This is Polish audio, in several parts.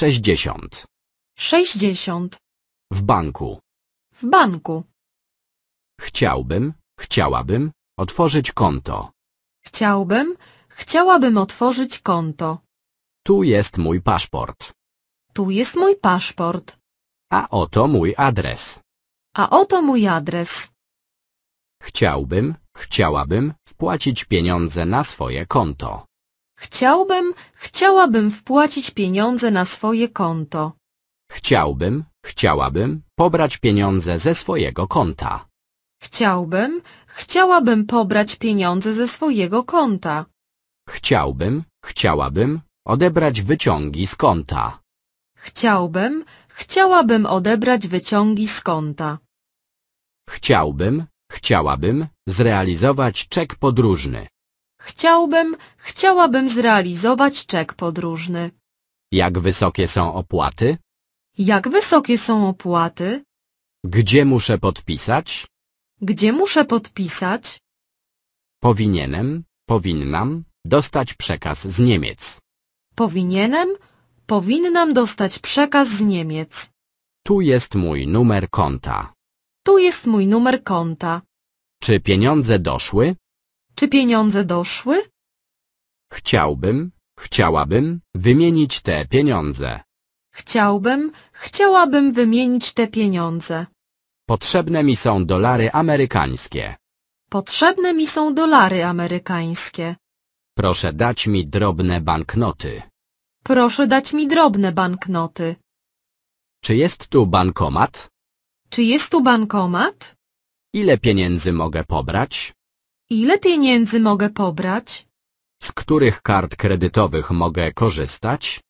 Sześćdziesiąt. Sześćdziesiąt. W banku. W banku. Chciałbym, chciałabym otworzyć konto. Chciałbym, chciałabym otworzyć konto. Tu jest mój paszport. Tu jest mój paszport. A oto mój adres. A oto mój adres. Chciałbym, chciałabym wpłacić pieniądze na swoje konto. Chciałbym, chciałabym wpłacić pieniądze na swoje konto. Chciałbym, chciałabym pobrać pieniądze ze swojego konta. Chciałbym, chciałabym pobrać pieniądze ze swojego konta. Chciałbym, chciałabym odebrać wyciągi z konta. Chciałbym, chciałabym odebrać wyciągi z konta. Chciałbym, chciałabym zrealizować czek podróżny. Chciałbym, chciałabym zrealizować czek podróżny. Jak wysokie są opłaty? Jak wysokie są opłaty? Gdzie muszę podpisać? Gdzie muszę podpisać? Powinienem, powinnam dostać przekaz z Niemiec. Powinienem, powinnam dostać przekaz z Niemiec. Tu jest mój numer konta. Tu jest mój numer konta. Czy pieniądze doszły? Czy pieniądze doszły? Chciałbym, chciałabym wymienić te pieniądze. Chciałbym, chciałabym wymienić te pieniądze. Potrzebne mi są dolary amerykańskie. Potrzebne mi są dolary amerykańskie. Proszę dać mi drobne banknoty. Proszę dać mi drobne banknoty. Czy jest tu bankomat? Czy jest tu bankomat? Ile pieniędzy mogę pobrać? Ile pieniędzy mogę pobrać? Z których kart kredytowych mogę korzystać?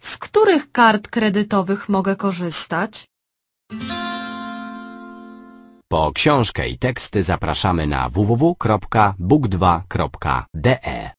Z których kart kredytowych mogę korzystać? Po książkę i teksty zapraszamy na www.book2.de.